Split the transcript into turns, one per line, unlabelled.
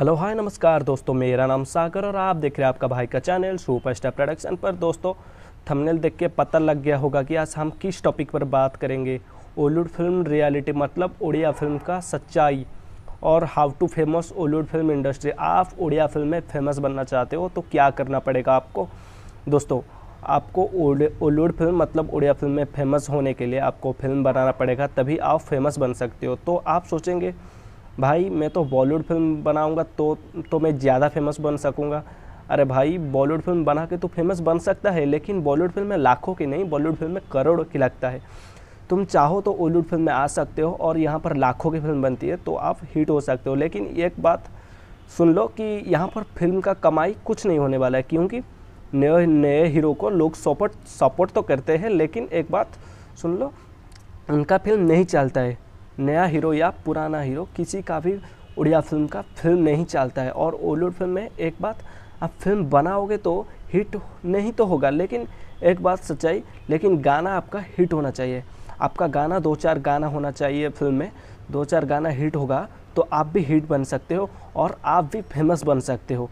hello hi नमस्कार दोस्तों मेरा नाम सागर और आप देख रहे हैं आपका भाई का चैनल सुपर स्टार प्रोडक्शन पर दोस्तों थंबनेल देख के पता लग गया होगा कि आज हम किस टॉपिक पर बात करेंगे ओलीवुड फिल्म रियलिटी मतलब उड़िया फिल्म का सच्चाई और how to famous Ollywood film industry आप उड़िया फिल्म में फेमस बनना चाहते हो तो क्या करना पड़ेगा आपको दोस्तों आपको ओलीवुड फिल्म मतलब उड़िया फिल्म में फेमस होने के लिए आपको फिल्म बनाना पड़ेगा तभी आप फेमस बन सकते हो तो आप सोचेंगे भाई मैं तो बॉलीवुड फिल्म बनाऊँगा तो तो मैं ज़्यादा फेमस बन सकूँगा अरे भाई बॉलीवुड फिल्म बना के तो फेमस बन सकता है लेकिन बॉलीवुड फिल्म में लाखों की नहीं बॉलीवुड फिल्म में करोड़ों की लगता है तुम चाहो तो बॉलीवुड फिल्म में आ सकते हो और यहाँ पर लाखों की फिल्म बनती है तो आप हिट हो सकते हो लेकिन एक बात सुन लो कि यहाँ पर फिल्म का कमाई कुछ नहीं होने वाला है क्योंकि नए नए हीरो को लोग सपोर्ट सपोर्ट तो करते हैं लेकिन एक बात सुन लो उनका फिल्म नहीं चलता है नया हीरो या पुराना हीरो किसी का भी उड़िया फिल्म का फिल्म नहीं चलता है और ओलीवुड फिल्म में एक बात आप फिल्म बनाओगे तो हिट नहीं तो होगा लेकिन एक बात सच्चाई लेकिन गाना आपका हिट होना चाहिए आपका गाना दो चार गाना होना चाहिए फिल्म में दो चार गाना हिट होगा तो आप भी हिट बन सकते हो और आप भी फेमस बन सकते हो